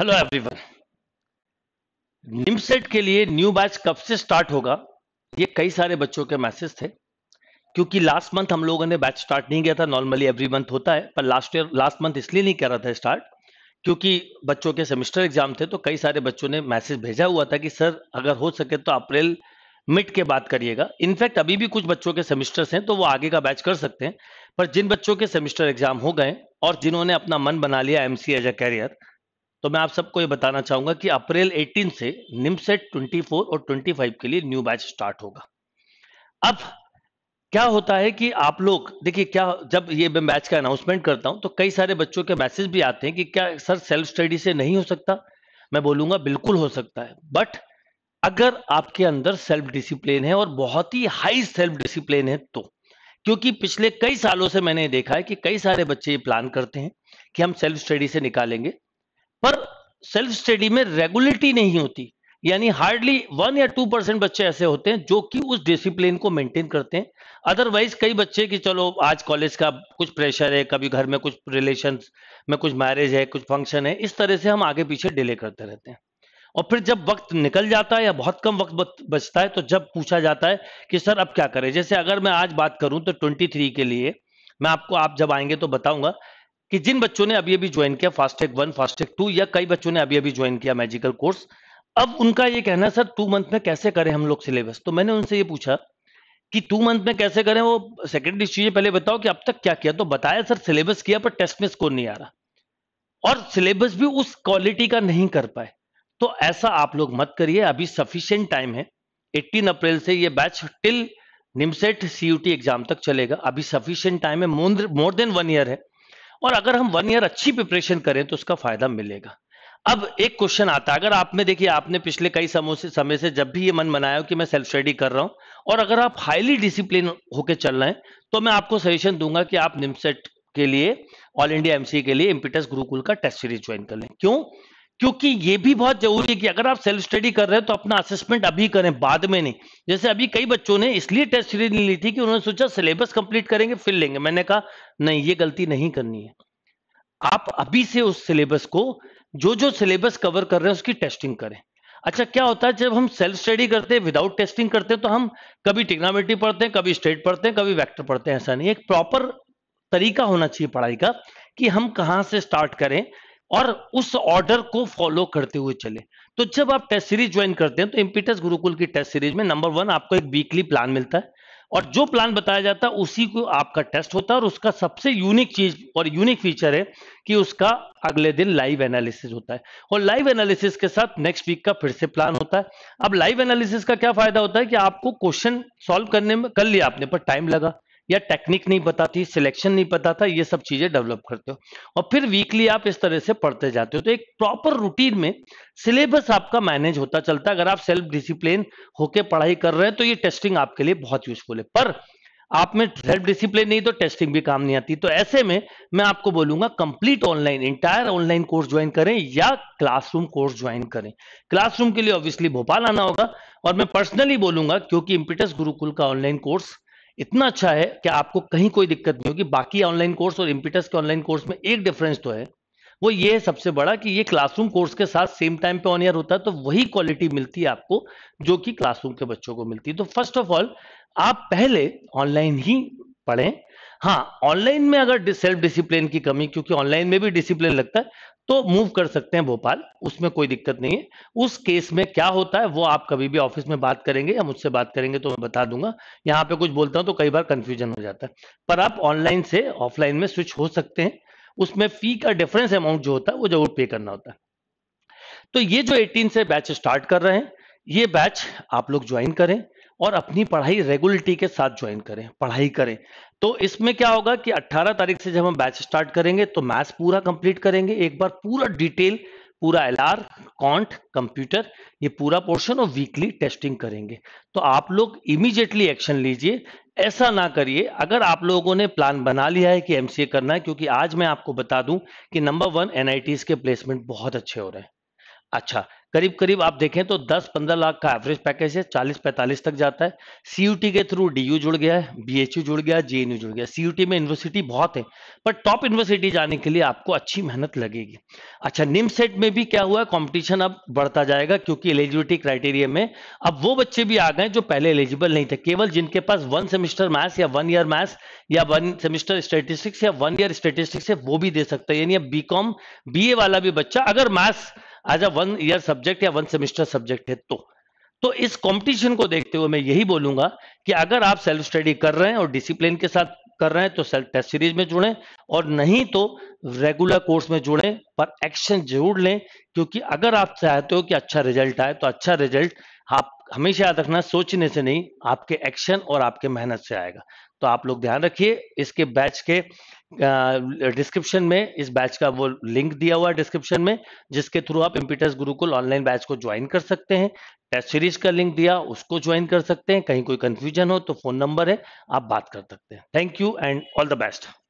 hello everyone NIMCET के लिए new batch कब से स्टार्ट होगा ये कई सारे बच्चों के मैसेज थे क्योंकि लास्ट मंथ हम लोगों ने बैच स्टार्ट नहीं किया था नॉर्मली एवरी मंथ होता है पर लास्ट ईयर लास्ट मंथ इसलिए नहीं रहा था स्टार्ट क्योंकि बच्चों के सेमेस्टर एग्जाम थे तो कई सारे बच्चों ने मैसेज भेजा हुआ था कि सर अगर हो सके तो अप्रैल मिड के बात करिएगा इनफैक्ट अभी भी कुछ बच्चों के सेमेस्टर्स हैं तो वो आगे का बैच कर सकते हैं पर जिन बच्चों के सेमिस्टर एग्जाम हो गए और जिन्होंने अपना मन बना लिया एम एज अ कैरियर तो मैं आप सबको ये बताना चाहूंगा कि अप्रैल 18 से निमसेट 24 और 25 के लिए न्यू बैच स्टार्ट होगा अब क्या होता है कि आप लोग देखिए क्या जब ये मैं बैच का अनाउंसमेंट करता हूं तो कई सारे बच्चों के मैसेज भी आते हैं कि क्या सर सेल्फ स्टडी से नहीं हो सकता मैं बोलूंगा बिल्कुल हो सकता है बट अगर आपके अंदर सेल्फ डिसिप्लिन है और बहुत ही हाई सेल्फ डिसिप्लिन है तो क्योंकि पिछले कई सालों से मैंने देखा है कि कई सारे बच्चे ये प्लान करते हैं कि हम सेल्फ स्टडी से निकालेंगे पर सेल्फ स्टडी में रेगुलरिटी नहीं होती यानी हार्डली वन या टू परसेंट बच्चे ऐसे होते हैं जो कि उस डिसिप्लिन को मेंटेन करते हैं अदरवाइज कई बच्चे कि चलो आज कॉलेज का कुछ प्रेशर है कभी घर में कुछ रिलेशन में कुछ मैरिज है कुछ फंक्शन है इस तरह से हम आगे पीछे डिले करते रहते हैं और फिर जब वक्त निकल जाता है या बहुत कम वक्त बचता है तो जब पूछा जाता है कि सर अब क्या करें जैसे अगर मैं आज बात करूं तो 23 के लिए मैं आपको आप जब आएंगे तो बताऊंगा कि जिन बच्चों ने अभी अभी ज्वाइन किया फास्टैग वन फास्टैग टू या कई बच्चों ने अभी अभी ज्वाइन किया मैजिकल कोर्स अब उनका ये कहना सर टू मंथ में कैसे करें हम लोग सिलेबस तो मैंने उनसे ये पूछा कि टू मंथ में कैसे करें वो सेकेंडरी चीज पहले बताओ कि अब तक क्या किया तो बताया सर सिलेबस किया पर टेस्ट में स्कोर नहीं आ रहा और सिलेबस भी उस क्वालिटी का नहीं कर पाए तो ऐसा आप लोग मत करिए अभी सफिशियंट टाइम है एट्टीन अप्रैल से ये batch till NIMCET CUET exam तक चलेगा अभी सफिशियंट टाइम है मोर देन वन ईयर है और अगर हम वन ईयर अच्छी प्रिपरेशन करें तो उसका फायदा मिलेगा अब एक क्वेश्चन आता है अगर आप में देखिए आपने पिछले कई समय से समय से जब भी ये मन मनाया हो कि मैं सेल्फ स्टडी कर रहा हूं और अगर आप हाईली डिसिप्लिन होकर चल रहे हैं तो मैं आपको सजेशन दूंगा कि आप निम्सेट के लिए ऑल इंडिया एमसी के लिए इम्पिटस गुरुकुल का टेस्ट सीरीज ज्वाइन कर लें क्यों क्योंकि ये भी बहुत जरूरी है कि अगर आप सेल्फ स्टडी कर रहे हैं तो अपना असेसमेंट अभी करें बाद में नहीं जैसे अभी कई बच्चों ने इसलिए टेस्ट सीरीज नहीं ली थी कि उन्होंने सोचा सिलेबस कंप्लीट करेंगे फिर लेंगे मैंने कहा नहीं ये गलती नहीं करनी है आप अभी से उस सिलेबस को जो जो सिलेबस कवर कर रहे हैं उसकी टेस्टिंग करें अच्छा क्या होता है जब हम सेल्फ स्टडी करते हैं विदाउट टेस्टिंग करते हैं तो हम कभी टिग्नामेट्री पढ़ते हैं कभी स्टेट पढ़ते हैं कभी वैक्टर पढ़ते हैं ऐसा नहीं एक प्रॉपर तरीका होना चाहिए पढ़ाई का कि हम कहाँ से स्टार्ट करें और उस ऑर्डर को फॉलो करते हुए चले तो जब आप टेस्ट सीरीज ज्वाइन करते हैं तो इम्पीटस गुरुकुल की टेस्ट सीरीज में नंबर वन आपको एक वीकली प्लान मिलता है और जो प्लान बताया जाता है उसी को आपका टेस्ट होता है और उसका सबसे यूनिक चीज और यूनिक फीचर है कि उसका अगले दिन लाइव एनालिसिस होता है और लाइव एनालिसिस के साथ नेक्स्ट वीक का फिर से प्लान होता है अब लाइव एनालिसिस का क्या फायदा होता है कि आपको क्वेश्चन सॉल्व करने में कर लिया आपने पर टाइम लगा या टेक्निक नहीं पता थी सिलेक्शन नहीं पता था ये सब चीजें डेवलप करते हो और फिर वीकली आप इस तरह से पढ़ते जाते हो तो एक प्रॉपर रूटीन में सिलेबस आपका मैनेज होता चलता है अगर आप सेल्फ डिसिप्लिन होके पढ़ाई कर रहे हैं तो ये टेस्टिंग आपके लिए बहुत यूजफुल है पर आप में सेल्फ डिसिप्लिन नहीं तो टेस्टिंग भी काम नहीं आती तो ऐसे में मैं आपको बोलूंगा complete online entire online course join करें या क्लासरूम कोर्स ज्वाइन करें क्लासरूम के लिए ऑब्वियसली भोपाल आना होगा और मैं पर्सनली बोलूंगा क्योंकि इंपिटस गुरुकुल का ऑनलाइन कोर्स इतना अच्छा है कि आपको कहीं कोई दिक्कत नहीं होगी बाकी ऑनलाइन कोर्स और इम्पिटस के ऑनलाइन कोर्स में एक डिफरेंस तो है वो ये है सबसे बड़ा कि ये क्लासरूम कोर्स के साथ सेम टाइम पे ऑन ईयर होता है तो वही क्वालिटी मिलती है आपको जो कि क्लासरूम के बच्चों को मिलती है तो फर्स्ट ऑफ ऑल आप पहले ऑनलाइन ही पढ़ें हाँ ऑनलाइन में अगर सेल्फ डिसिप्लिन की कमी क्योंकि ऑनलाइन में भी डिसिप्लिन लगता है तो मूव कर सकते हैं भोपाल उसमें कोई दिक्कत नहीं है उस केस में क्या होता है वो आप कभी भी ऑफिस में बात करेंगे या मुझसे बात करेंगे तो मैं बता दूंगा यहाँ पे कुछ बोलता हूँ तो कई बार कंफ्यूजन हो जाता है पर आप ऑनलाइन से ऑफलाइन में स्विच हो सकते हैं उसमें फी का डिफरेंस अमाउंट जो होता है वो जरूर पे करना होता है तो ये जो एटीन से बैच स्टार्ट कर रहे हैं ये बैच आप लोग ज्वाइन करें और अपनी पढ़ाई रेगुलरिटी के साथ ज्वाइन करें पढ़ाई करें तो इसमें क्या होगा कि 18 तारीख से जब हम बैच स्टार्ट करेंगे तो मैथ्स पूरा कंप्लीट करेंगे एक बार पूरा डिटेल पूरा एल आर कॉन्ट कंप्यूटर ये पूरा पोर्शन और वीकली टेस्टिंग करेंगे तो आप लोग इमीजिएटली एक्शन लीजिए ऐसा ना करिए अगर आप लोगों ने प्लान बना लिया है कि एमसीए करना है क्योंकि आज मैं आपको बता दूं कि नंबर वन एन के प्लेसमेंट बहुत अच्छे हो रहे हैं अच्छा करीब करीब आप देखें तो 10-15 लाख का एवरेज पैकेज है 40-45 तक जाता है सीयूटी के थ्रू डीयू जुड़ गया है बीएचयू जुड़ गया जेएनयू जुड़ गया सीयूटी में यूनिवर्सिटी बहुत है पर टॉप यूनिवर्सिटी जाने के लिए आपको अच्छी मेहनत लगेगी अच्छा निम सेट में भी क्या हुआ कॉम्पिटिशन अब बढ़ता जाएगा क्योंकि एलिजिबिलिटी क्राइटेरिया में अब वो बच्चे भी आ गए जो पहले एलिजिबल नहीं थे केवल जिनके पास वन सेमिस्टर मैथ्स या वन ईयर मैथ्स या वन सेमिस्टर स्टेटिस्टिक्स या वन ईयर स्टेटिस्टिक्स है वो भी दे सकते हैं यानी अब बी बीए वाला भी बच्चा अगर maths as a one year subject या वन सेमेस्टर सब्जेक्ट है तो तो इस कंपटीशन को देखते हुए मैं यही बोलूंगा कि अगर आप सेल्फ स्टडी कर रहे हैं और डिसिप्लिन के साथ कर रहे हैं तो सेल्फ टेस्ट सीरीज में जुड़ें और नहीं तो रेगुलर कोर्स में जुड़ें पर एक्शन जरूर लें क्योंकि अगर आप चाहते हो कि अच्छा रिजल्ट आए तो अच्छा रिजल्ट आप हमेशा याद रखना सोचने से नहीं आपके एक्शन और आपके मेहनत से आएगा तो आप लोग ध्यान रखिए इसके बैच के डिस्क्रिप्शन में इस बैच का वो लिंक दिया हुआ है डिस्क्रिप्शन में जिसके थ्रू आप इम्पीटस गुरुकुल ऑनलाइन बैच को ज्वाइन कर सकते हैं टेस्ट सीरीज का लिंक दिया उसको ज्वाइन कर सकते हैं कहीं कोई कंफ्यूजन हो तो फोन नंबर है आप बात कर सकते हैं thank you and all the best